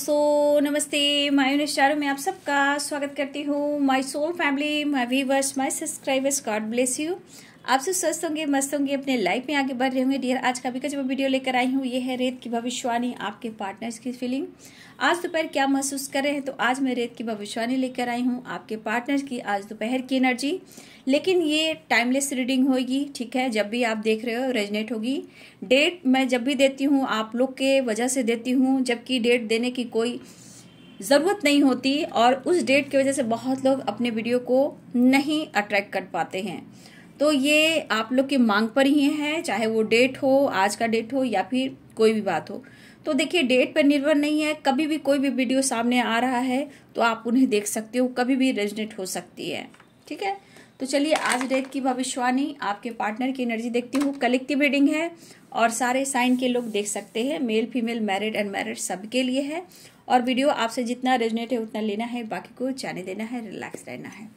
दोस्तों नमस्ते माई निस्टारों में आप सबका स्वागत करती हूँ my soul family my viewers my subscribers God bless you आप सब स्वस्थ होंगे मस्त होंगे अपने लाइफ में आगे बढ़ रहे होंगे डियर आज का भी का जो वीडियो लेकर आई हूँ ये है रेत की भविष्यवाणी आपके पार्टनर्स की फीलिंग आज दोपहर क्या महसूस कर रहे हैं तो आज मैं रेत की भविष्यवाणी लेकर आई हूँ आपके पार्टनर की आज दोपहर की एनर्जी लेकिन ये टाइमलेस रीडिंग होगी ठीक है जब भी आप देख रहे हो रेजनेट होगी डेट मैं जब भी देती हूँ आप लोग के वजह से देती हूँ जबकि डेट देने की कोई ज़रूरत नहीं होती और उस डेट की वजह से बहुत लोग अपने वीडियो को नहीं अट्रैक्ट कर पाते हैं तो ये आप लोग की मांग पर ही है चाहे वो डेट हो आज का डेट हो या फिर कोई भी बात हो तो देखिए डेट पर निर्भर नहीं है कभी भी कोई भी वीडियो सामने आ रहा है तो आप उन्हें देख सकते हो कभी भी रेजनेट हो सकती है ठीक है तो चलिए आज डेट की भविष्यवाणी आपके पार्टनर की एनर्जी देखती हूँ कलेक्टिव रीडिंग है और सारे साइन के लोग देख सकते हैं मेल फीमेल मैरिड अनमैरिड सबके लिए है और वीडियो आपसे जितना रेजनेट है उतना लेना है बाकी को जाने देना है रिलैक्स रहना है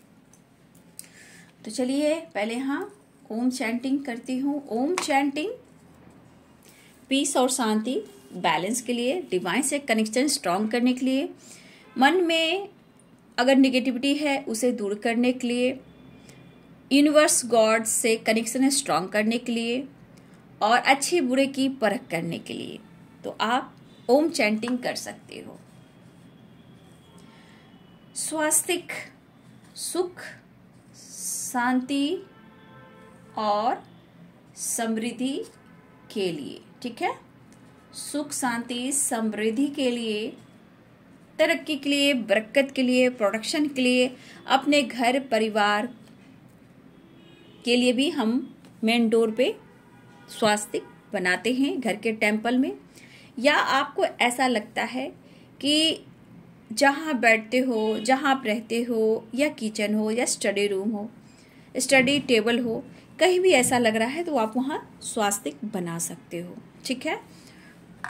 तो चलिए पहले हाँ ओम चैंटिंग करती हूँ ओम चैंटिंग पीस और शांति बैलेंस के लिए डिवाइन से कनेक्शन स्ट्रांग करने के लिए मन में अगर निगेटिविटी है उसे दूर करने के लिए यूनिवर्स गॉड से कनेक्शन स्ट्रांग करने के लिए और अच्छे बुरे की परख करने के लिए तो आप ओम चैंटिंग कर सकते हो स्वास्तिक सुख शांति और समृद्धि के लिए ठीक है सुख शांति समृद्धि के लिए तरक्की के लिए बरकत के लिए प्रोडक्शन के लिए अपने घर परिवार के लिए भी हम मेन डोर पे स्वास्तिक बनाते हैं घर के टेम्पल में या आपको ऐसा लगता है कि जहाँ बैठते हो जहाँ आप रहते हो या किचन हो या स्टडी रूम हो स्टडी टेबल हो कहीं भी ऐसा लग रहा है तो आप वहाँ स्वास्तिक बना सकते हो ठीक है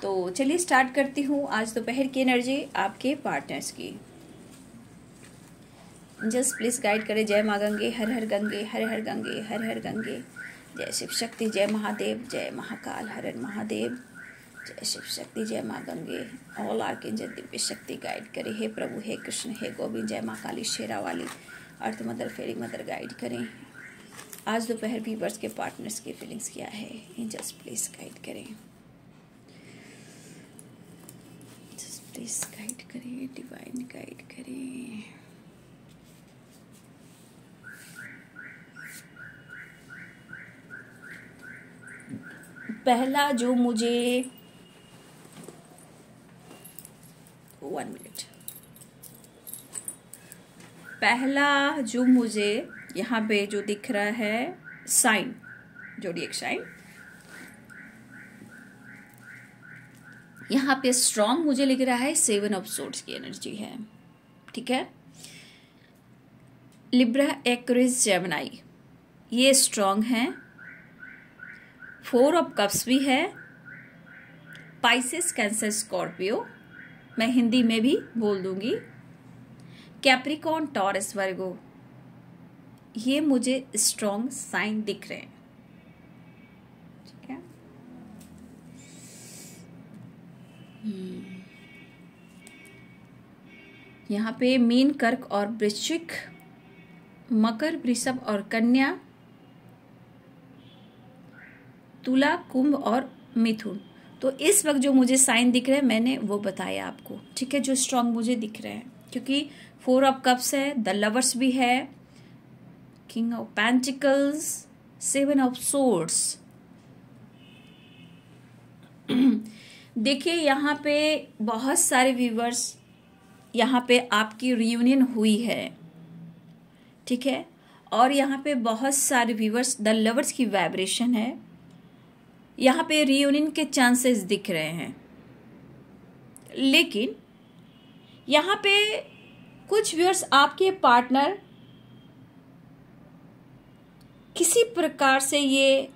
तो चलिए स्टार्ट करती हूँ आज दोपहर की एनर्जी आपके पार्टनर्स की जस्ट प्लीज गाइड करें जय माँ गंगे हर हर गंगे हर हर गंगे हर हर गंगे जय शिव शक्ति जय महादेव जय महाकाल हर हर महादेव जय शिव शक्ति जय माँ गंगे ऑल आर के जय दिव्य शक्ति गाइड करे हे प्रभु हे कृष्ण हे गोविंद जय माँ काली शेरा वाली अर्थ तो मदर फेरी मदर गाइड करें आज दोपहर भी बर्स के पार्टनर्स के फीलिंग्स क्या है एंजल्स प्लीज़ गाइड करें प्लीज़ गाइड करें डिवाइन गाइड करें पहला जो मुझे वन मिनट पहला जो मुझे यहाँ पे जो दिख रहा है साइन जोड़ी एक साइन यहाँ पे स्ट्रॉन्ग मुझे लिख रहा है सेवन ऑफ सोर्ट्स की एनर्जी है ठीक है लिब्रा एक्रेज जेमनाई ये स्ट्रॉन्ग है फोर ऑफ कप्स भी है पाइसिस कैंसर स्कॉर्पियो मैं हिंदी में भी बोल दूंगी कैप्रिकॉन टॉरस वर्गो ये मुझे स्ट्रॉन्ग साइन दिख रहे हैं ठीक है हम्म। यहाँ पे मीन कर्क और वृश्चिक मकर वृषभ और कन्या तुला कुंभ और मिथुन तो इस वक्त जो मुझे साइन दिख रहे हैं मैंने वो बताया आपको ठीक है जो स्ट्रांग मुझे दिख रहे हैं क्योंकि फोर ऑफ कप्स है द लवर्स भी है king of pentacles seven of swords देखिए यहाँ पे बहुत सारे व्यूवर्स यहाँ पे आपकी रियूनियन हुई है ठीक है और यहाँ पे बहुत सारे व्यूवर्स द लवर्स की वाइब्रेशन है यहाँ पे रियूनियन के चांसेस दिख रहे हैं लेकिन यहाँ पे कुछ व्यूअर्स आपके पार्टनर किसी प्रकार से ये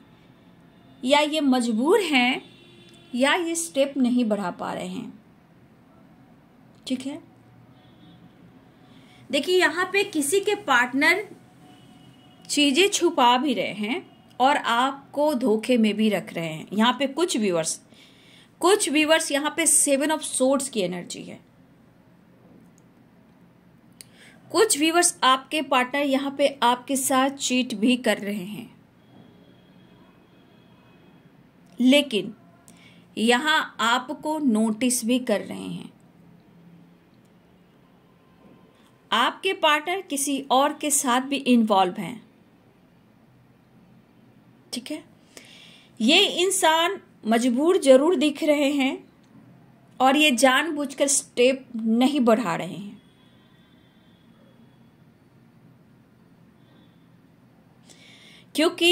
या ये मजबूर हैं या ये स्टेप नहीं बढ़ा पा रहे हैं ठीक है देखिए यहाँ पे किसी के पार्टनर चीज़ें छुपा भी रहे हैं और आपको धोखे में भी रख रहे हैं यहाँ पे कुछ व्यूअर्स कुछ व्यूअर्स यहाँ पे सेवन ऑफ सोर्ड्स की एनर्जी है कुछ व्यूवर्स आपके पार्टनर यहाँ पे आपके साथ चीट भी कर रहे हैं लेकिन यहाँ आपको नोटिस भी कर रहे हैं आपके पार्टनर किसी और के साथ भी इन्वॉल्व हैं ठीक है ये इंसान मजबूर जरूर दिख रहे हैं और ये जानबूझकर स्टेप नहीं बढ़ा रहे हैं क्योंकि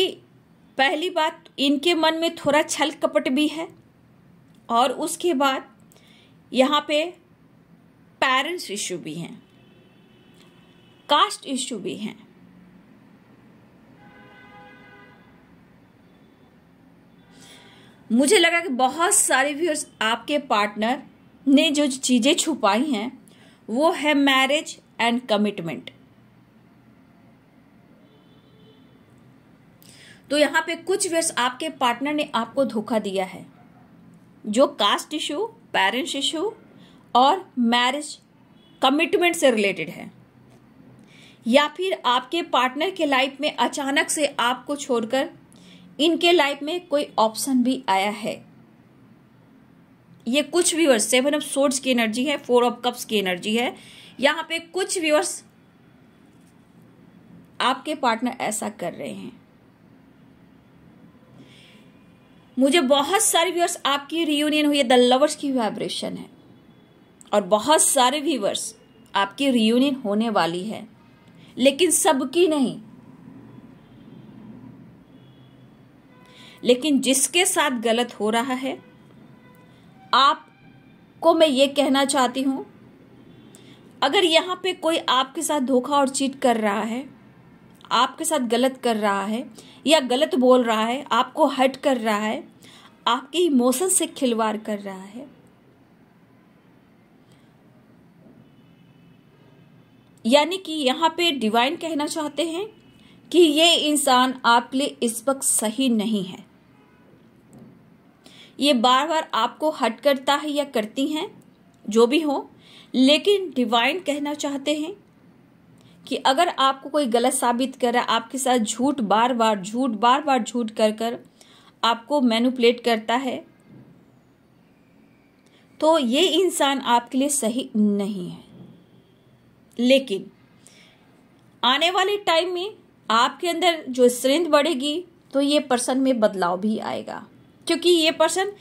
पहली बात इनके मन में थोड़ा छल कपट भी है और उसके बाद यहाँ पे पेरेंट्स इशू भी हैं कास्ट इशू भी हैं मुझे लगा कि बहुत सारे व्यूअर्स आपके पार्टनर ने जो चीज़ें छुपाई हैं वो है मैरिज एंड कमिटमेंट तो यहाँ पे कुछ वर्ष आपके पार्टनर ने आपको धोखा दिया है जो कास्ट इशू पेरेंट्स इशू और मैरिज कमिटमेंट से रिलेटेड है या फिर आपके पार्टनर के लाइफ में अचानक से आपको छोड़कर इनके लाइफ में कोई ऑप्शन भी आया है ये कुछ व्यूअर्स सेवन ऑफ सोर्ड्स की एनर्जी है फोर ऑफ कप्स की एनर्जी है यहां पे कुछ व्यूअर्स आपके पार्टनर ऐसा कर रहे हैं मुझे बहुत सारे व्यूअर्स आपकी रियूनियन हुई है द लवर्स की वाइब्रेशन है और बहुत सारे व्यूअर्स आपकी रियूनियन होने वाली है लेकिन सबकी नहीं लेकिन जिसके साथ गलत हो रहा है आपको मैं ये कहना चाहती हूं अगर यहां पे कोई आपके साथ धोखा और चीट कर रहा है आपके साथ गलत कर रहा है या गलत बोल रहा है आपको हट कर रहा है आपके इमोशन से खिलवाड़ कर रहा है यानी कि यहाँ पे डिवाइन कहना चाहते हैं कि ये इंसान आपके लिए इस वक्त सही नहीं है ये बार बार आपको हट करता है या करती हैं जो भी हो लेकिन डिवाइन कहना चाहते हैं कि अगर आपको कोई गलत साबित कर रहा है आपके साथ झूठ बार बार झूठ बार बार झूठ कर कर आपको मैनुपलेट करता है तो ये इंसान आपके लिए सही नहीं है लेकिन आने वाले टाइम में आपके अंदर जो स्ट्रेंथ बढ़ेगी तो ये पर्सन में बदलाव भी आएगा क्योंकि ये पर्सन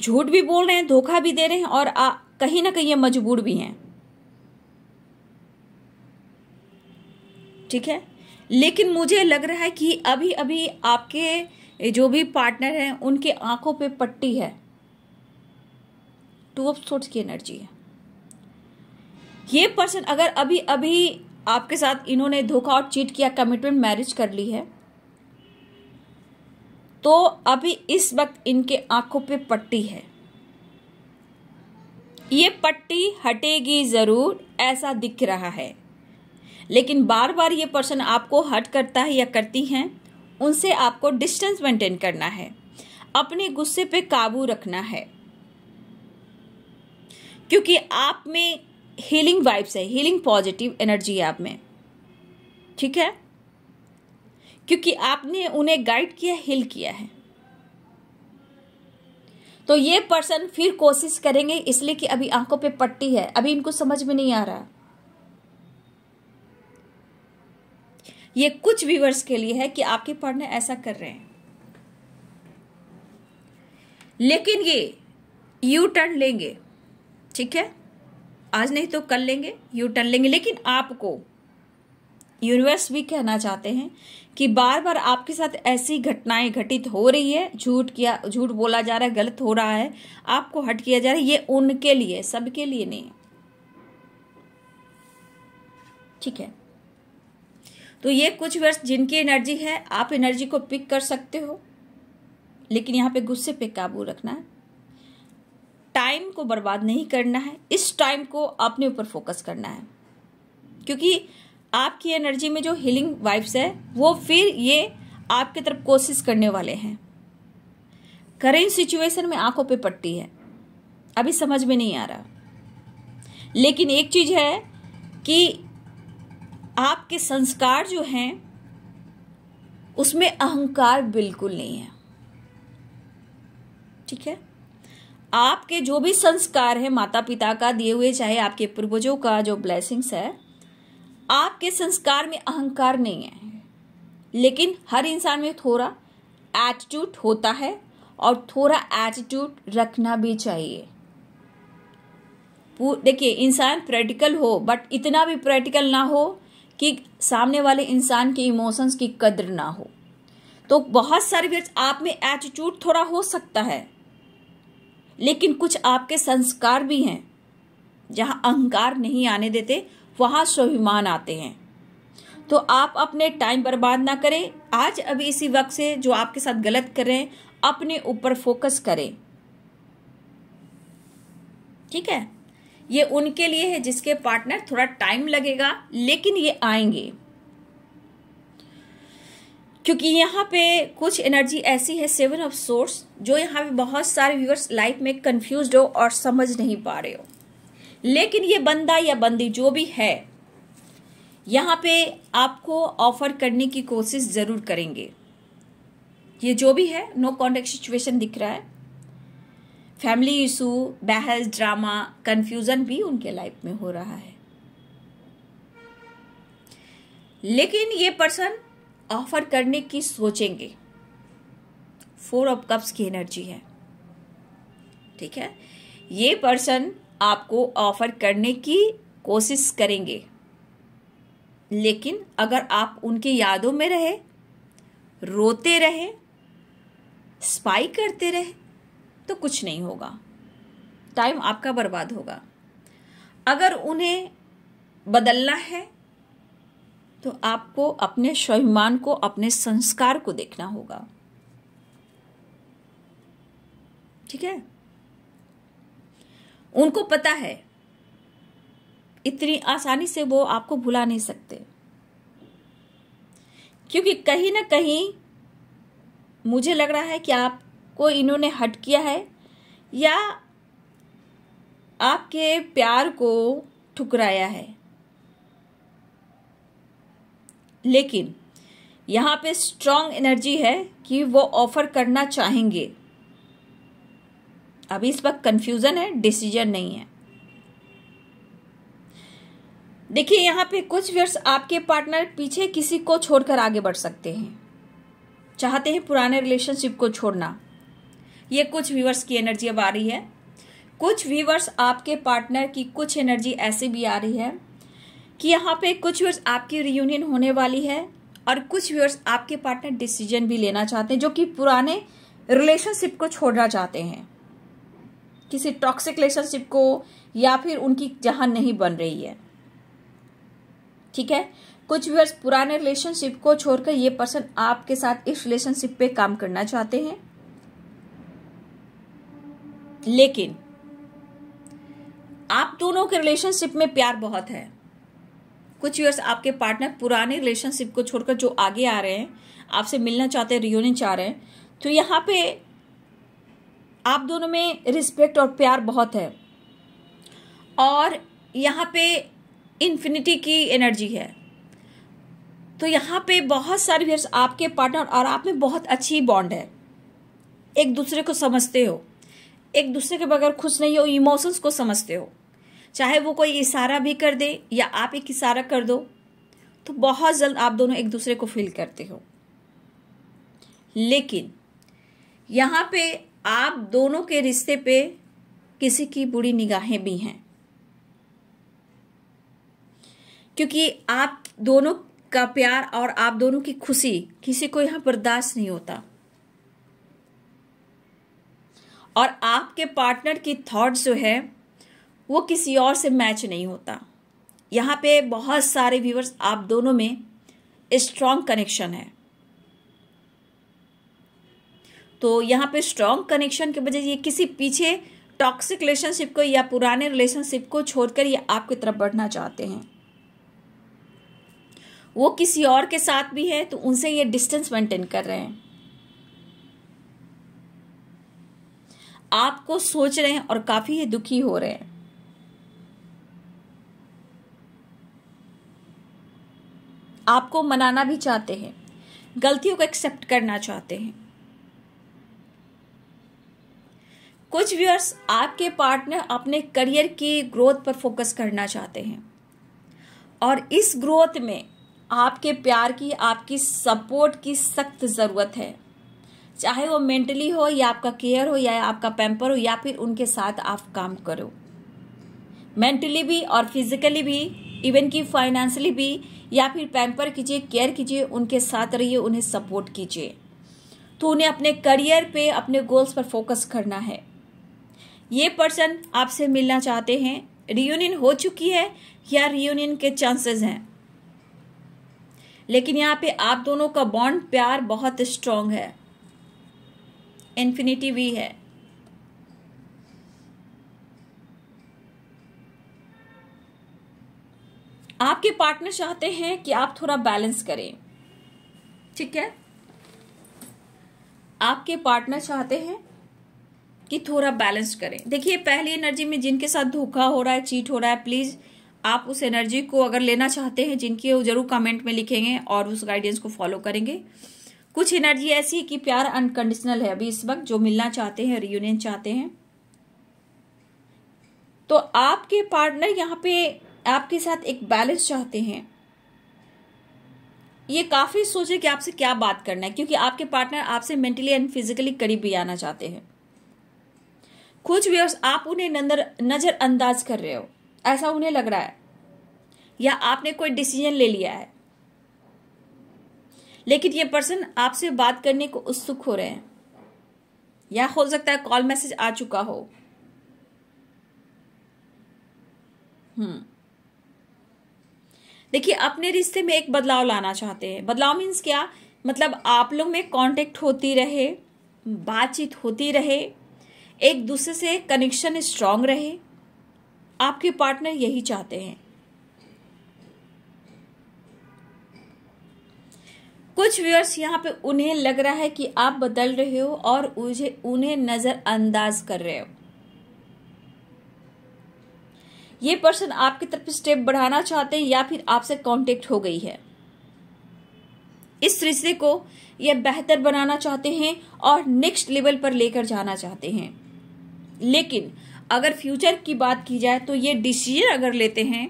झूठ भी बोल रहे हैं धोखा भी दे रहे हैं और आ, कहीं ना कहीं ये मजबूर भी हैं ठीक है लेकिन मुझे लग रहा है कि अभी अभी आपके जो भी पार्टनर हैं उनके आंखों पे पट्टी है टू ऑफ सोर्ट्स की एनर्जी है ये पर्सन अगर अभी अभी आपके साथ इन्होंने धोखा और चीट किया कमिटमेंट मैरिज कर ली है तो अभी इस वक्त इनके आंखों पे पट्टी है ये पट्टी हटेगी जरूर ऐसा दिख रहा है लेकिन बार बार ये पर्सन आपको हट करता है या करती हैं उनसे आपको डिस्टेंस मेंटेन करना है अपने गुस्से पे काबू रखना है क्योंकि आप में हीलिंग वाइब्स है हीलिंग पॉजिटिव एनर्जी है आप में ठीक है क्योंकि आपने उन्हें गाइड किया हिल किया है तो ये पर्सन फिर कोशिश करेंगे इसलिए कि अभी आंखों पे पट्टी है अभी इनको समझ में नहीं आ रहा ये कुछ व्यूवर्स के लिए है कि आपके पार्टनर ऐसा कर रहे हैं लेकिन ये यू टर्न लेंगे ठीक है आज नहीं तो कल लेंगे यू टर्न लेंगे लेकिन आपको यूनिवर्स भी कहना चाहते हैं कि बार बार आपके साथ ऐसी घटनाएं घटित हो रही है झूठ किया झूठ बोला जा रहा है गलत हो रहा है आपको हट किया जा रहा है ये उनके लिए सबके लिए नहीं ठीक है तो ये कुछ वर्ष जिनकी एनर्जी है आप एनर्जी को पिक कर सकते हो लेकिन यहाँ पे गुस्से पे काबू रखना है टाइम को बर्बाद नहीं करना है इस टाइम को अपने ऊपर फोकस करना है क्योंकि आपकी एनर्जी में जो हीलिंग वाइब्स है वो फिर ये आपकी तरफ कोशिश करने वाले हैं करेंट सिचुएशन में आंखों पे पट्टी है अभी समझ में नहीं आ रहा लेकिन एक चीज है कि आपके संस्कार जो हैं उसमें अहंकार बिल्कुल नहीं है ठीक है आपके जो भी संस्कार है माता पिता का दिए हुए चाहे आपके पूर्वजों का जो ब्लेसिंग्स है आपके संस्कार में अहंकार नहीं है लेकिन हर इंसान में थोड़ा एटीट्यूड होता है और थोड़ा एटीट्यूड रखना भी चाहिए देखिए इंसान प्रैक्टिकल हो बट इतना भी प्रैक्टिकल ना हो कि सामने वाले इंसान के इमोशंस की कद्र ना हो तो बहुत सारे व्यक्ति आप में एटीट्यूड थोड़ा हो सकता है लेकिन कुछ आपके संस्कार भी हैं जहां अहंकार नहीं आने देते वहां स्वाभिमान आते हैं तो आप अपने टाइम बर्बाद ना करें आज अभी इसी वक्त से जो आपके साथ गलत कर रहे हैं अपने ऊपर फोकस करें ठीक है ये उनके लिए है जिसके पार्टनर थोड़ा टाइम लगेगा लेकिन ये आएंगे क्योंकि यहाँ पे कुछ एनर्जी ऐसी है सेवन ऑफ सोर्स जो यहाँ पे बहुत सारे व्यूअर्स लाइफ में कंफ्यूज हो और समझ नहीं पा रहे हो लेकिन ये बंदा या बंदी जो भी है यहाँ पे आपको ऑफर करने की कोशिश ज़रूर करेंगे ये जो भी है नो कॉन्टेक्ट सिचुएशन दिख रहा है फैमिली इशू बहस ड्रामा कंफ्यूजन भी उनके लाइफ में हो रहा है लेकिन ये पर्सन ऑफर करने की सोचेंगे फोर ऑफ कप्स की एनर्जी है ठीक है ये पर्सन आपको ऑफर करने की कोशिश करेंगे लेकिन अगर आप उनकी यादों में रहे रोते रहे स्पाई करते रहे तो कुछ नहीं होगा टाइम आपका बर्बाद होगा अगर उन्हें बदलना है तो आपको अपने स्वाभिमान को अपने संस्कार को देखना होगा ठीक है उनको पता है इतनी आसानी से वो आपको भुला नहीं सकते क्योंकि कहीं ना कहीं मुझे लग रहा है कि आप को इन्होंने हट किया है या आपके प्यार को ठुकराया है लेकिन यहाँ पे स्ट्रांग एनर्जी है कि वो ऑफर करना चाहेंगे अभी इस वक्त कंफ्यूजन है डिसीजन नहीं है देखिए यहाँ पे कुछ व्यर्स आपके पार्टनर पीछे किसी को छोड़कर आगे बढ़ सकते हैं चाहते हैं पुराने रिलेशनशिप को छोड़ना ये कुछ व्यूवर्स की एनर्जी अब आ रही है कुछ व्यूवर्स आपके पार्टनर की कुछ एनर्जी ऐसी भी आ रही है कि यहाँ पे कुछ व्यूअर्स आपकी रियूनियन होने वाली है और कुछ व्यूअर्स आपके पार्टनर डिसीजन भी लेना चाहते हैं जो कि पुराने रिलेशनशिप को छोड़ना चाहते हैं किसी टॉक्सिक रिलेशनशिप को या फिर उनकी जहां नहीं बन रही है ठीक है कुछ व्यूअर्स पुराने रिलेशनशिप को छोड़कर ये पर्सन आपके साथ इस रिलेशनशिप पे काम करना चाहते हैं लेकिन आप दोनों के रिलेशनशिप में प्यार बहुत है कुछ इयर्स आपके पार्टनर पुराने रिलेशनशिप को छोड़कर जो आगे आ रहे हैं आपसे मिलना चाहते हैं रियोनिंग चाह रहे हैं तो यहाँ पे आप दोनों में रिस्पेक्ट और प्यार बहुत है और यहाँ पे इन्फिनिटी की एनर्जी है तो यहाँ पे बहुत सारे व्यर्स आपके पार्टनर और आप में बहुत अच्छी बॉन्ड है एक दूसरे को समझते हो एक दूसरे के बगैर खुश नहीं हो इमोशंस को समझते हो चाहे वो कोई इशारा भी कर दे या आप एक इशारा कर दो तो बहुत जल्द आप दोनों एक दूसरे को फील करते हो लेकिन यहाँ पे आप दोनों के रिश्ते पे किसी की बुरी निगाहें भी हैं क्योंकि आप दोनों का प्यार और आप दोनों की खुशी किसी को यहाँ बर्दाश्त नहीं होता और आपके पार्टनर की थॉट जो है वो किसी और से मैच नहीं होता यहाँ पे बहुत सारे व्यूवर्स आप दोनों में स्ट्रांग कनेक्शन है तो यहाँ पे स्ट्रांग कनेक्शन के बजाय ये किसी पीछे टॉक्सिक रिलेशनशिप को या पुराने रिलेशनशिप को छोड़कर ये आपकी तरफ बढ़ना चाहते हैं वो किसी और के साथ भी है तो उनसे ये डिस्टेंस मेंटेन कर रहे हैं आपको सोच रहे हैं और काफ़ी ये दुखी हो रहे हैं आपको मनाना भी चाहते हैं गलतियों को एक्सेप्ट करना चाहते हैं कुछ व्यूअर्स आपके पार्टनर अपने करियर की ग्रोथ पर फोकस करना चाहते हैं और इस ग्रोथ में आपके प्यार की आपकी सपोर्ट की सख्त ज़रूरत है चाहे वो मेंटली हो या आपका केयर हो या आपका पैम्पर हो या फिर उनके साथ आप काम करो मेंटली भी और फिजिकली भी इवन कि फाइनेंशली भी या फिर पैम्पर कीजिए केयर कीजिए उनके साथ रहिए उन्हें सपोर्ट कीजिए तो उन्हें अपने करियर पे अपने गोल्स पर फोकस करना है ये पर्सन आपसे मिलना चाहते हैं रियूनियन हो चुकी है या रियूनियन के चांसेस हैं लेकिन यहाँ पे आप दोनों का बॉन्ड प्यार बहुत स्ट्रांग है इन्फिनिटी भी है आपके पार्टनर चाहते हैं कि आप थोड़ा बैलेंस करें ठीक है आपके पार्टनर चाहते हैं कि थोड़ा बैलेंस करें देखिए पहली एनर्जी में जिनके साथ धोखा हो रहा है चीट हो रहा है प्लीज़ आप उस एनर्जी को अगर लेना चाहते हैं जिनकी वो जरूर कमेंट में लिखेंगे और उस गाइडेंस को फॉलो करेंगे कुछ एनर्जी ऐसी है कि प्यार अनकंडीशनल है अभी इस वक्त जो मिलना चाहते हैं रियूनियन चाहते हैं तो आपके पार्टनर यहाँ पे आपके साथ एक बैलेंस चाहते हैं ये काफी सोचे कि आपसे क्या बात करना है क्योंकि आपके पार्टनर आपसे मेंटली एंड फिजिकली करीब भी आना चाहते हैं कुछ भी आप उन्हें नजरअंदाज कर रहे हो ऐसा उन्हें लग रहा है या आपने कोई डिसीजन ले लिया है लेकिन ये पर्सन आपसे बात करने को उत्सुक हो रहे हैं या हो सकता है कॉल मैसेज आ चुका हो हम्म। देखिए अपने रिश्ते में एक बदलाव लाना चाहते हैं बदलाव मीन्स क्या मतलब आप लोग में कांटेक्ट होती रहे बातचीत होती रहे एक दूसरे से कनेक्शन स्ट्रांग रहे आपके पार्टनर यही चाहते हैं कुछ व्यूअर्स यहाँ पे उन्हें लग रहा है कि आप बदल रहे हो और उसे उन्हें नज़रअंदाज कर रहे हो ये पर्सन आपकी तरफ स्टेप बढ़ाना चाहते हैं या फिर आपसे कांटेक्ट हो गई है इस रिश्ते को यह बेहतर बनाना चाहते हैं और नेक्स्ट लेवल पर लेकर जाना चाहते हैं लेकिन अगर फ्यूचर की बात की जाए तो ये डिसीजन अगर लेते हैं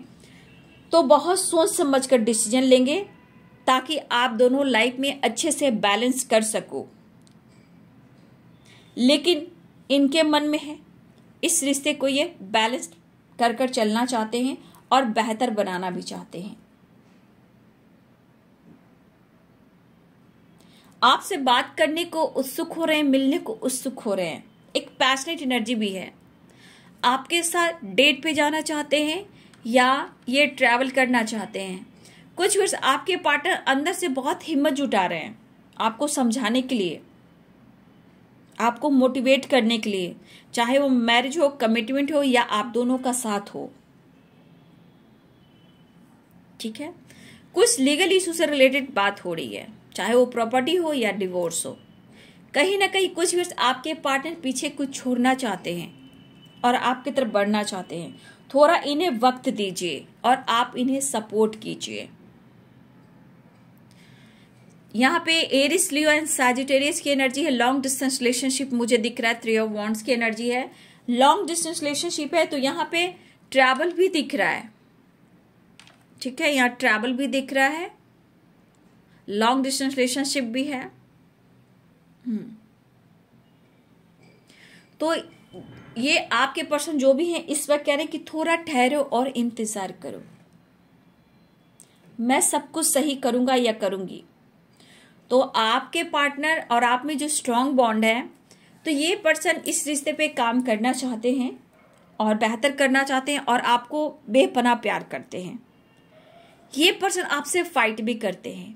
तो बहुत सोच समझ कर डिसीजन लेंगे ताकि आप दोनों लाइफ में अच्छे से बैलेंस कर सको लेकिन इनके मन में है इस रिश्ते को ये बैलेंस कर कर चलना चाहते हैं और बेहतर बनाना भी चाहते हैं आपसे बात करने को उत्सुक हो रहे हैं मिलने को उत्सुक हो रहे हैं एक पैशनेट एनर्जी भी है आपके साथ डेट पे जाना चाहते हैं या ये ट्रैवल करना चाहते हैं कुछ वर्ष आपके पार्टनर अंदर से बहुत हिम्मत जुटा रहे हैं आपको समझाने के लिए आपको मोटिवेट करने के लिए चाहे वो मैरिज हो कमिटमेंट हो या आप दोनों का साथ हो ठीक है कुछ लीगल इशू से रिलेटेड बात हो रही है चाहे वो प्रॉपर्टी हो या डिवोर्स हो कहीं ना कहीं कुछ वर्ष आपके पार्टनर पीछे कुछ छोड़ना चाहते हैं और आपकी तरफ बढ़ना चाहते हैं थोड़ा इन्हें वक्त दीजिए और आप इन्हें सपोर्ट कीजिए यहाँ पे एरिस लियो एंड साजिटेरियस की एनर्जी है लॉन्ग डिस्टेंस रिलेशनशिप मुझे दिख रहा है थ्री ऑफ वॉन्ट्स की एनर्जी है लॉन्ग डिस्टेंस रिलेशनशिप है तो यहाँ पे ट्रैवल भी दिख रहा है ठीक है यहाँ ट्रैवल भी दिख रहा है लॉन्ग डिस्टेंस रिलेशनशिप भी है हम्म। तो ये आपके पर्सन जो भी हैं इस वक्त कह रहे हैं कि थोड़ा ठहरो और इंतज़ार करो मैं सब कुछ सही करूंगा या करूंगी तो आपके पार्टनर और आप में जो स्ट्रांग बॉन्ड है तो ये पर्सन इस रिश्ते पे काम करना चाहते हैं और बेहतर करना चाहते हैं और आपको बेपना प्यार करते हैं ये पर्सन आपसे फाइट भी करते हैं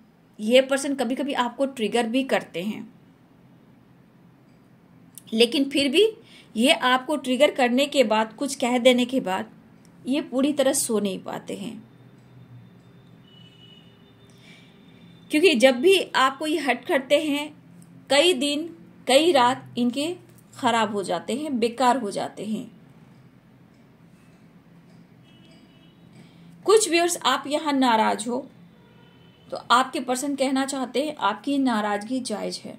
ये पर्सन कभी कभी आपको ट्रिगर भी करते हैं लेकिन फिर भी ये आपको ट्रिगर करने के बाद कुछ कह देने के बाद ये पूरी तरह सो नहीं पाते हैं क्योंकि जब भी आपको ये हट करते हैं कई दिन कई रात इनके खराब हो जाते हैं बेकार हो जाते हैं कुछ व्यूअर्स आप यहाँ नाराज हो तो आपके पर्सन कहना चाहते हैं आपकी नाराजगी जायज है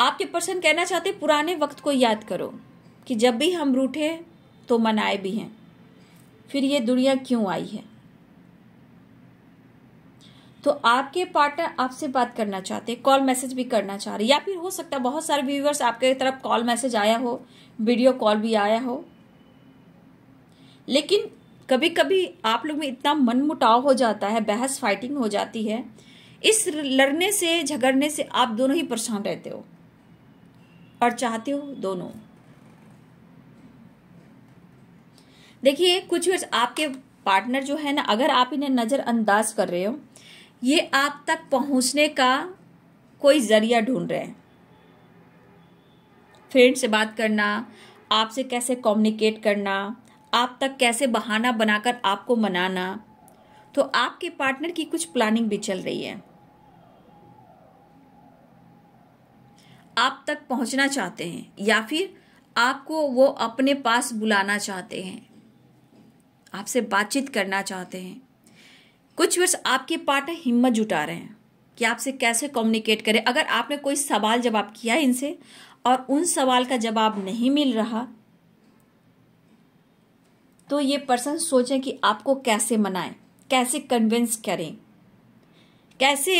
आपके पर्सन कहना चाहते हैं पुराने वक्त को याद करो कि जब भी हम रूठे तो मनाए भी हैं फिर ये दुनिया क्यों आई है तो आपके पार्टनर आपसे बात करना चाहते कॉल मैसेज भी करना चाह रहे या फिर हो सकता है बहुत सारे व्यूवर्स आपके तरफ कॉल मैसेज आया हो वीडियो कॉल भी आया हो लेकिन कभी कभी आप लोग में इतना मन मुटाव हो जाता है बहस फाइटिंग हो जाती है इस लड़ने से झगड़ने से आप दोनों ही परेशान रहते हो और चाहते हो दोनों देखिए कुछ वर्ष आपके पार्टनर जो है ना अगर आप इन्हें नज़रअंदाज कर रहे हो ये आप तक पहुंचने का कोई ज़रिया ढूंढ रहे हैं फ्रेंड से बात करना आपसे कैसे कम्युनिकेट करना आप तक कैसे बहाना बनाकर आपको मनाना तो आपके पार्टनर की कुछ प्लानिंग भी चल रही है आप तक पहुंचना चाहते हैं या फिर आपको वो अपने पास बुलाना चाहते हैं आपसे बातचीत करना चाहते हैं कुछ वर्ष आपके पार्टनर हिम्मत जुटा रहे हैं कि आपसे कैसे कम्युनिकेट करें अगर आपने कोई सवाल जवाब किया इनसे और उन सवाल का जवाब नहीं मिल रहा तो ये पर्सन सोचें कि आपको कैसे मनाएं कैसे कन्विंस करें कैसे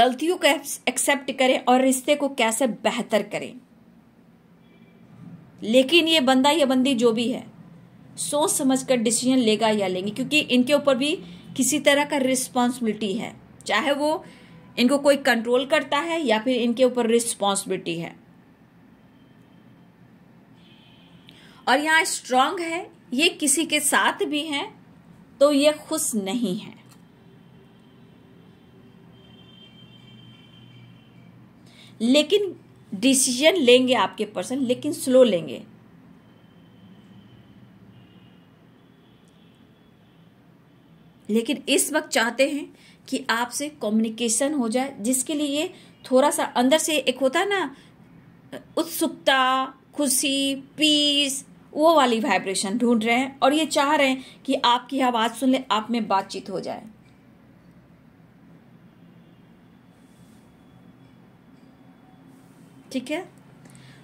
गलतियों को एक्सेप्ट करें और रिश्ते को कैसे बेहतर करें लेकिन ये बंदा या बंदी जो भी है सोच समझ कर डिसीजन लेगा या लेंगे क्योंकि इनके ऊपर भी किसी तरह का रिस्पॉन्सिबिलिटी है चाहे वो इनको कोई कंट्रोल करता है या फिर इनके ऊपर रिस्पॉन्सिबिलिटी है और यहां स्ट्रांग है ये किसी के साथ भी हैं तो ये खुश नहीं है लेकिन डिसीजन लेंगे आपके पर्सन लेकिन स्लो लेंगे लेकिन इस वक्त चाहते हैं कि आपसे कम्युनिकेशन हो जाए जिसके लिए थोड़ा सा अंदर से एक होता है ना उत्सुकता खुशी पीस वो वाली वाइब्रेशन ढूंढ रहे हैं और ये चाह रहे हैं कि आपकी आवाज़ सुन ले आप में बातचीत हो जाए ठीक है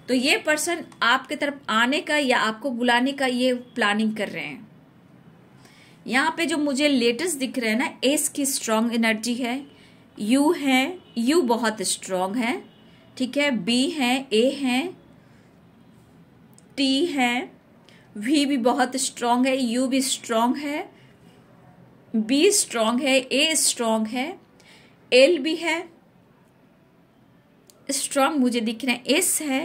तो ये पर्सन आपके तरफ आने का या आपको बुलाने का ये प्लानिंग कर रहे हैं यहाँ पे जो मुझे लेटेस्ट दिख रहे हैं ना एस की स्ट्रांग एनर्जी है यू है यू बहुत स्ट्रांग है ठीक है बी है ए है टी है वी भी बहुत स्ट्रांग है यू भी स्ट्रांग है बी स्ट्रांग है ए स्ट्रांग है एल भी है स्ट्रांग मुझे दिख रहे हैं एस है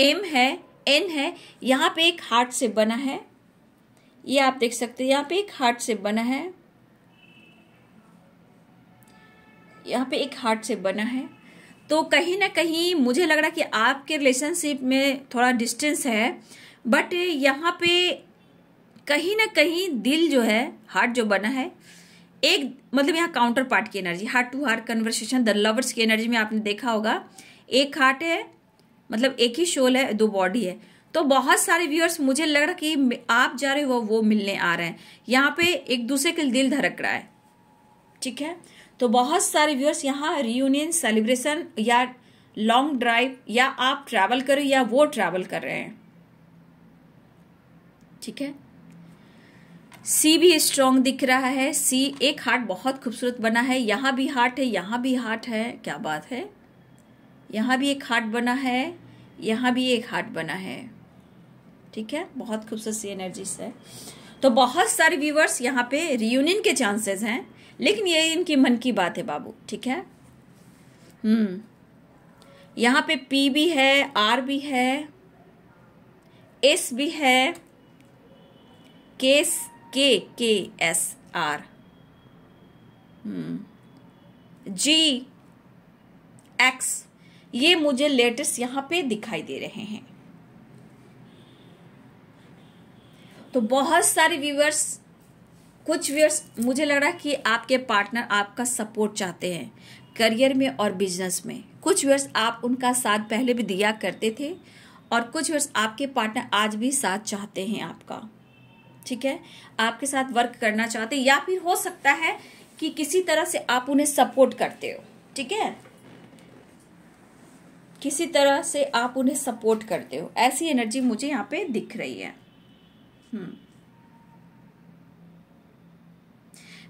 एम है एन है यहाँ पे एक हार्ट से बना है ये आप देख सकते हैं यहाँ पे एक हार्ट से बना है यहाँ पे एक हार्ट से बना है तो कहीं ना कहीं मुझे लग रहा कि आपके रिलेशनशिप में थोड़ा डिस्टेंस है बट यहाँ पे कहीं ना कहीं दिल जो है हार्ट जो बना है एक मतलब यहाँ काउंटर पार्ट की energy heart to heart conversation the lovers की एनर्जी में आपने देखा होगा एक हार्ट है मतलब एक ही शोल है दो बॉडी है तो बहुत सारे व्यूअर्स मुझे लग रहा कि आप जा रहे हो वो मिलने आ रहे हैं यहाँ पे एक दूसरे के दिल धड़क रहा है ठीक है तो बहुत सारे व्यूअर्स यहाँ रियूनियन सेलिब्रेशन या लॉन्ग ड्राइव या आप ट्रैवल करो या वो ट्रैवल कर रहे हैं ठीक है सी भी स्ट्रांग दिख रहा है सी एक हार्ट बहुत खूबसूरत बना है यहां भी हार्ट है यहां भी हार्ट है क्या बात है यहां भी एक हार्ट बना है यहां भी एक हार्ट बना है ठीक है बहुत खूबसूरत सी एनर्जीज है तो बहुत सारे व्यूवर्स यहाँ पे रियूनियन के चांसेस हैं लेकिन ये इनकी मन की बात है बाबू ठीक है हम्म यहाँ पे पी भी है आर भी है एस भी है केस के के एस आर हम्म जी एक्स ये मुझे लेटेस्ट यहाँ पे दिखाई दे रहे हैं तो बहुत सारे व्यूअर्स कुछ व्यूअर्स मुझे लग रहा है कि आपके पार्टनर आपका सपोर्ट चाहते हैं करियर में और बिजनेस में कुछ व्यूअर्स आप उनका साथ पहले भी दिया करते थे और कुछ व्यूअर्स आपके पार्टनर आज भी साथ चाहते हैं आपका ठीक है आपके साथ वर्क करना चाहते या फिर हो सकता है कि किसी तरह से आप उन्हें सपोर्ट करते हो ठीक है किसी तरह से आप उन्हें सपोर्ट करते हो ऐसी एनर्जी मुझे यहाँ पे दिख रही है हम्म।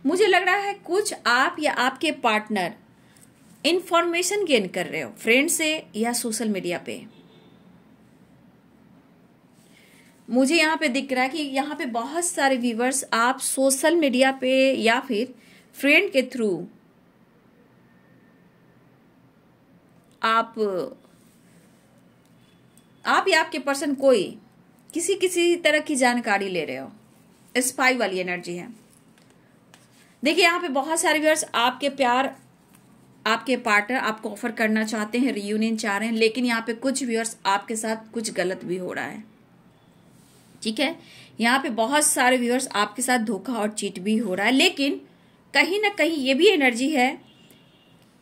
मुझे लग रहा है कुछ आप या आपके पार्टनर इंफॉर्मेशन गेन कर रहे हो फ्रेंड से या सोशल मीडिया पे मुझे यहाँ पे दिख रहा है कि यहाँ पे बहुत सारे व्यूवर्स आप सोशल मीडिया पे या फिर फ्रेंड के थ्रू आप आप या आपके पर्सन कोई किसी किसी तरह की जानकारी ले रहे हो स्पाई वाली एनर्जी है देखिए यहाँ पे बहुत सारे व्यूअर्स आपके प्यार आपके पार्टनर आपको ऑफर करना चाहते हैं रियूनियन चाह रहे हैं लेकिन यहाँ पे कुछ व्यूअर्स आपके साथ कुछ गलत भी हो रहा है ठीक है यहाँ पे बहुत सारे व्यूअर्स आपके साथ धोखा और चीट भी हो रहा है लेकिन कहीं ना कहीं ये भी एनर्जी है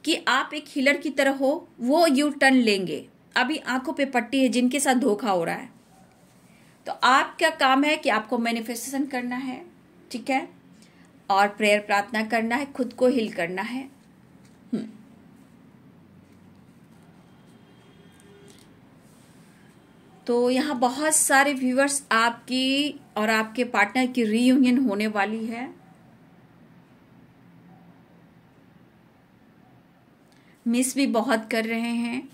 कि आप एक हिलर की तरह हो वो यू टर्न लेंगे अभी आंखों पे पट्टी है जिनके साथ धोखा हो रहा है तो आपका काम है कि आपको मैनिफेस्टेशन करना है ठीक है और प्रेयर प्रार्थना करना है खुद को हिल करना है हम्म। तो यहाँ बहुत सारे व्यूअर्स आपकी और आपके पार्टनर की रीयूनियन होने वाली है मिस भी बहुत कर रहे हैं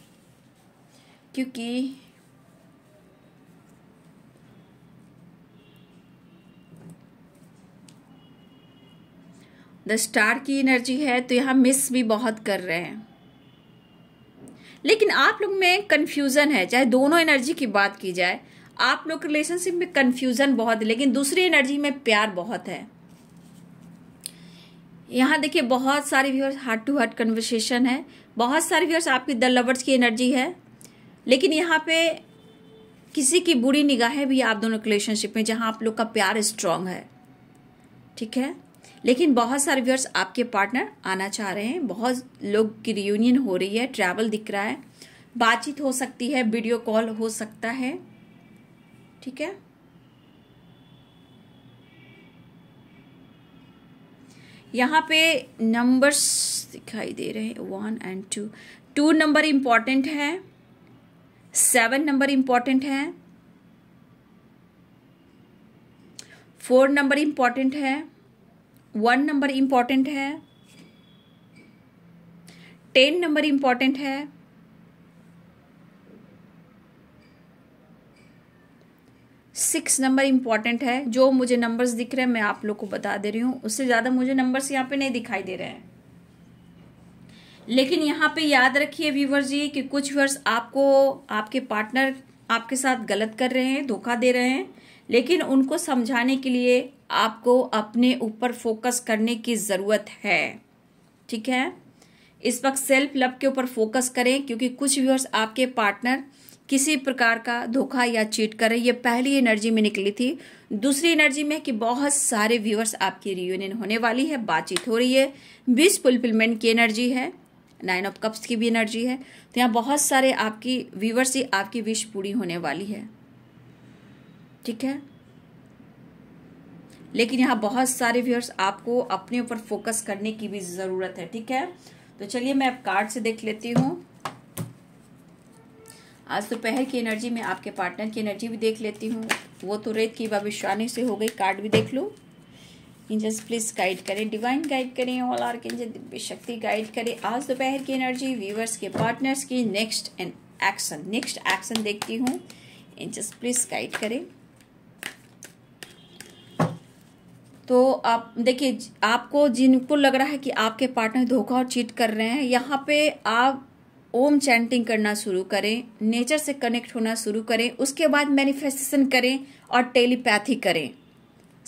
क्योंकि द स्टार की एनर्जी है तो यहाँ मिस भी बहुत कर रहे हैं लेकिन आप लोग में कन्फ्यूज़न है चाहे दोनों एनर्जी की बात की जाए आप लोग रिलेशनशिप में कन्फ्यूज़न बहुत है लेकिन दूसरी एनर्जी में प्यार बहुत है यहाँ देखिए बहुत सारे viewers heart to heart conversation है बहुत सारे व्यूअर्स आपकी द लवर्स की एनर्जी है लेकिन यहाँ पे किसी की बुरी निगाहें भी आप दोनों रिलेशनशिप में जहाँ आप लोग का प्यार स्ट्रांग है ठीक है लेकिन बहुत सारे व्यूअर्स आपके पार्टनर आना चाह रहे हैं बहुत लोग की रियूनियन हो रही है ट्रैवल दिख रहा है बातचीत हो सकती है वीडियो कॉल हो सकता है ठीक है यहाँ पे नंबर्स दिखाई दे रहे हैं one and two two number important है सेवन नंबर इम्पॉर्टेंट है फोर नंबर इम्पॉर्टेंट है वन नंबर इम्पॉर्टेंट है टेन नंबर इम्पॉर्टेंट है सिक्स नंबर इम्पॉर्टेंट है जो मुझे नंबर्स दिख रहे हैं मैं आप लोग को बता दे रही हूँ उससे ज़्यादा मुझे नंबर्स यहाँ पे नहीं दिखाई दे रहे हैं लेकिन यहाँ पे याद रखिए व्यूवर जी कि कुछ वर्ष आपको आपके पार्टनर आपके साथ गलत कर रहे हैं धोखा दे रहे हैं लेकिन उनको समझाने के लिए आपको अपने ऊपर फोकस करने की ज़रूरत है ठीक है इस वक्त सेल्फ लव के ऊपर फोकस करें क्योंकि कुछ व्यूअर्स आपके पार्टनर किसी प्रकार का धोखा या चीट करें ये पहली एनर्जी में निकली थी दूसरी एनर्जी में कि बहुत सारे व्यूअर्स आपकी रियूनियन होने वाली है बातचीत हो रही है विश फुलफिलमेंट की एनर्जी है नाइन ऑफ कप्स की भी एनर्जी है तो यहाँ बहुत सारे आपकी व्यूअर्स ही आपकी विश पूरी होने वाली है ठीक है लेकिन यहाँ बहुत सारे व्यूअर्स आपको अपने ऊपर फोकस करने की भी ज़रूरत है ठीक है तो चलिए मैं अब कार्ड से देख लेती हूँ आज दोपहर तो की एनर्जी में आपके पार्टनर की एनर्जी भी देख लेती हूँ वो तो रेत की भविष्यवाणी से हो गई कार्ड भी देख लो इंजन्स प्लीज गाइड करें डिवाइन गाइड करें ऑल आर के इंजन दिव्य शक्ति गाइड करें आज दोपहर की एनर्जी व्यूवर्स के पार्टनर्स की next and action next action देखती हूँ इंजन्स प्लीज गाइड करें तो आप देखिए आपको जिनको लग रहा है कि आपके पार्टनर धोखा और चीट कर रहे हैं यहाँ पे आप ओम चैंटिंग करना शुरू करें नेचर से कनेक्ट होना शुरू करें उसके बाद मैनिफेस्टेशन करें और टेलीपैथी करें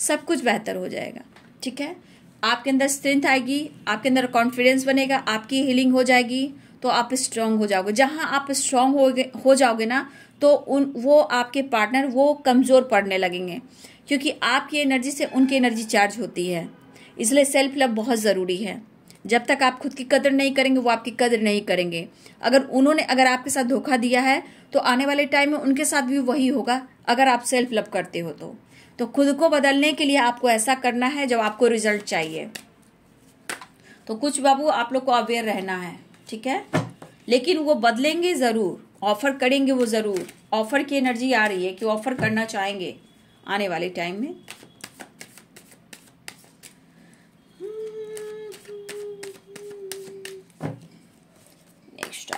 सब कुछ बेहतर हो जाएगा ठीक है आपके अंदर स्ट्रेंथ आएगी आपके अंदर कॉन्फिडेंस बनेगा आपकी हीलिंग हो जाएगी तो आप स्ट्रांग हो जाओगे जहाँ आप स्ट्रांग हो हो जाओगे ना तो उन वो आपके पार्टनर वो कमज़ोर पड़ने लगेंगे क्योंकि आपकी एनर्जी से उनकी एनर्जी चार्ज होती है इसलिए सेल्फ लव बहुत ज़रूरी है जब तक आप खुद की कदर नहीं करेंगे वो आपकी कदर नहीं करेंगे अगर उन्होंने अगर आपके साथ धोखा दिया है तो आने वाले टाइम में उनके साथ भी वही होगा अगर आप सेल्फ लव करते हो तो तो खुद को बदलने के लिए आपको ऐसा करना है जब आपको रिजल्ट चाहिए तो कुछ बाबू आप लोग को अवेयर रहना है ठीक है लेकिन वो बदलेंगे ज़रूर ऑफर करेंगे वो ज़रूर ऑफर की एनर्जी आ रही है कि ऑफर करना चाहेंगे आने वाले टाइम में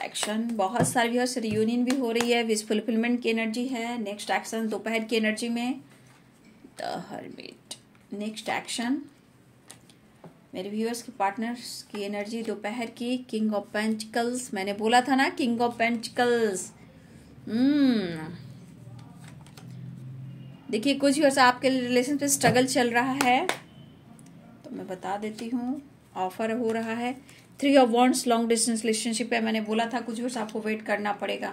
एक्शन बहुत सारे व्यूअर्स रियूनियन भी हो रही है विज फुलफिलमेंट की एनर्जी है नेक्स्ट एक्शन दोपहर की एनर्जी में द हर्मिट नेक्स्ट एक्शन मेरे व्यूअर्स के पार्टनर्स की एनर्जी दोपहर की किंग ऑफ पेंटिकल्स मैंने बोला था ना किंग ऑफ पेंटिकल्स हम्म देखिए कुछ यूर्स आपके रिलेशन पे स्ट्रगल चल रहा है तो मैं बता देती हूँ ऑफर हो रहा है three of wands long distance relationship है मैंने बोला था कुछ यूर्स आपको वेट करना पड़ेगा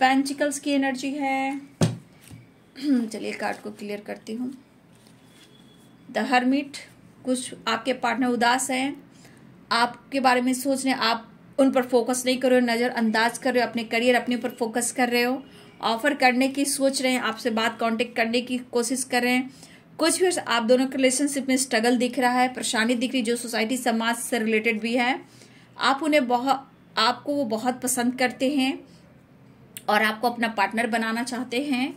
पेंचिकल्स की एनर्जी है चलिए कार्ड को क्लियर करती हूँ द हरमिट कुछ आपके पार्टनर उदास हैं आपके बारे में सोच रहे आप उन पर फोकस नहीं कर रहे हो नज़रअंदाज कर रहे हो अपने करियर अपने ऊपर फोकस कर रहे हो ऑफर करने की सोच रहे हैं आपसे बात कांटेक्ट करने की कोशिश कर रहे हैं कुछ भी आप दोनों के रिलेशनशिप में स्ट्रगल दिख रहा है परेशानी दिख रही जो सोसाइटी समाज से रिलेटेड भी है आप उन्हें बहुत आपको वो बहुत पसंद करते हैं और आपको अपना पार्टनर बनाना चाहते हैं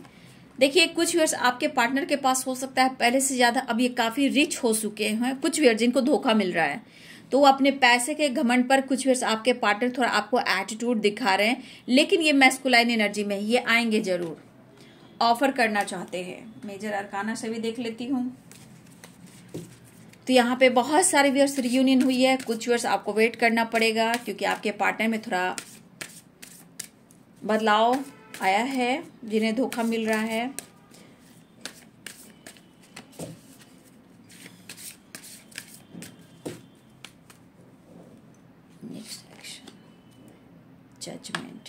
देखिए कुछ व्यर्स आपके पार्टनर के पास हो सकता है पहले से ज़्यादा अब ये काफ़ी रिच हो चुके हैं कुछ व्यर्स जिनको धोखा मिल रहा है तो वो अपने पैसे के घमंड पर कुछ वर्ष आपके पार्टनर थोड़ा आपको एटीट्यूड दिखा रहे हैं लेकिन ये मैस्कुलाइन एनर्जी में ये आएंगे ज़रूर ऑफर करना चाहते हैं मेजर अरकाना से भी देख लेती हूँ तो यहाँ पे बहुत सारे व्यर्स रियूनियन हुई है कुछ वर्ष आपको वेट करना पड़ेगा क्योंकि आपके पार्टनर में थोड़ा बदलाव आया है जिन्हें धोखा मिल रहा है जजमेंट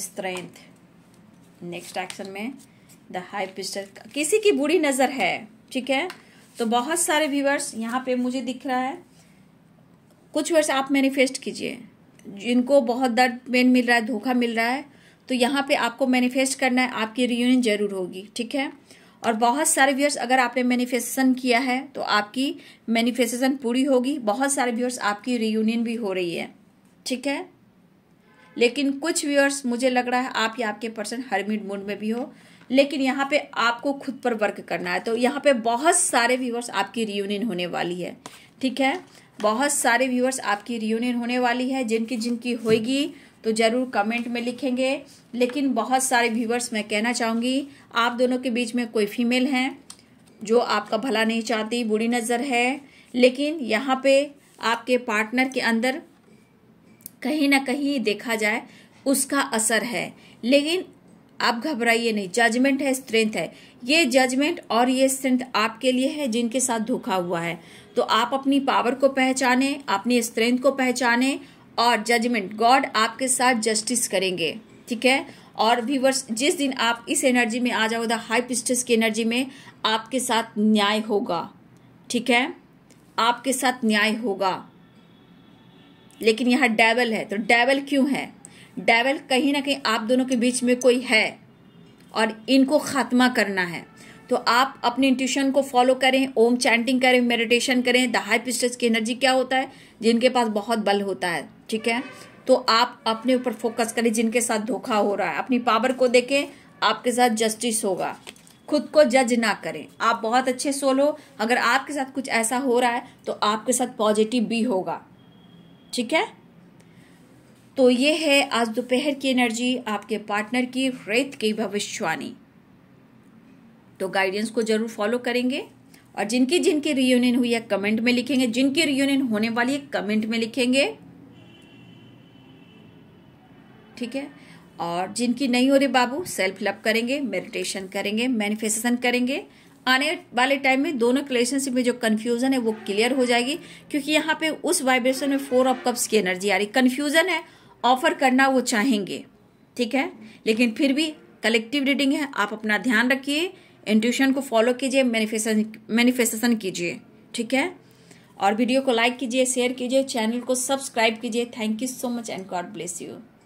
स्ट्रेंथ नेक्स्ट एक्शन में द हाई पिस्टर किसी की बुरी नज़र है ठीक है तो बहुत सारे व्यूवर्स यहाँ पे मुझे दिख रहा है कुछ वर्ष आप मैनिफेस्ट कीजिए जिनको बहुत दर्द पेन मिल रहा है धोखा मिल रहा है तो यहाँ पे आपको मैनिफेस्ट करना है आपकी रियूनियन जरूर होगी ठीक है और बहुत सारे व्यूअर्स अगर आपने मैनिफेस्टेशन किया है तो आपकी मैनिफेस्टेशन पूरी होगी बहुत सारे व्यूअर्स आपकी रियूनियन भी हो रही है ठीक है लेकिन कुछ व्यूअर्स मुझे लग रहा है आप या आपके पर्सन हरमिड मूड में भी हो लेकिन यहाँ पे आपको खुद पर वर्क करना है तो यहाँ पे बहुत सारे व्यूअर्स आपकी रियूनियन होने वाली है ठीक है बहुत सारे व्यूअर्स आपकी रियूनियन होने वाली है जिनकी जिनकी होगी तो ज़रूर कमेंट में लिखेंगे लेकिन बहुत सारे व्यूअर्स मैं कहना चाहूंगी आप दोनों के बीच में कोई फीमेल हैं जो आपका भला नहीं चाहती बुरी नज़र है लेकिन यहाँ पे आपके पार्टनर के अंदर कहीं ना कहीं देखा जाए उसका असर है लेकिन आप घबराइए नहीं जजमेंट है स्ट्रेंथ है ये जजमेंट और ये स्ट्रेंथ आपके लिए है जिनके साथ धोखा हुआ है तो आप अपनी पावर को पहचाने अपनी स्ट्रेंथ को पहचाने और जजमेंट गॉड आपके साथ जस्टिस करेंगे ठीक है और व्यूवर्स जिस दिन आप इस एनर्जी में आ जाओगे हाई पिस्टस की एनर्जी में आपके साथ न्याय होगा ठीक है आपके साथ न्याय होगा लेकिन यहाँ डेवल है तो डेवल क्यों है डेवल कहीं ना कहीं आप दोनों के बीच में कोई है और इनको खात्मा करना है तो आप अपने इंट्यूशन को फॉलो करें ओम चैंटिंग करें मेडिटेशन करें द हाई पिस्टर्स की एनर्जी क्या होता है जिनके पास बहुत बल होता है ठीक है तो आप अपने ऊपर फोकस करें जिनके साथ धोखा हो रहा है अपनी पावर को देखें आपके साथ जस्टिस होगा खुद को जज ना करें आप बहुत अच्छे सोल हो अगर आपके साथ कुछ ऐसा हो रहा है तो आपके साथ पॉजिटिव भी होगा ठीक है तो ये है आज दोपहर की एनर्जी आपके पार्टनर की रेत की भविष्यवाणी तो गाइडेंस को जरूर फॉलो करेंगे और जिनकी जिनकी रियूनियन हुई है कमेंट में लिखेंगे जिनकी रियूनियन होने वाली है कमेंट में लिखेंगे ठीक है और जिनकी नहीं हो रही बाबू सेल्फ लव करेंगे मेडिटेशन करेंगे मैनिफेस्टेशन करेंगे आने वाले टाइम में दोनों के रिलेशनशिप में जो कन्फ्यूजन है वो क्लियर हो जाएगी क्योंकि यहाँ पे उस वाइब्रेशन में फोर ऑफ कप्स की एनर्जी आ रही कन्फ्यूजन है ऑफर करना वो चाहेंगे ठीक है लेकिन फिर भी कलेक्टिव रीडिंग है आप अपना ध्यान रखिए इंट्यूशन को फॉलो कीजिए मैनिफेस्टेशन कीजिए ठीक है और वीडियो को लाइक कीजिए शेयर कीजिए चैनल को सब्सक्राइब कीजिए thank you so much and God bless you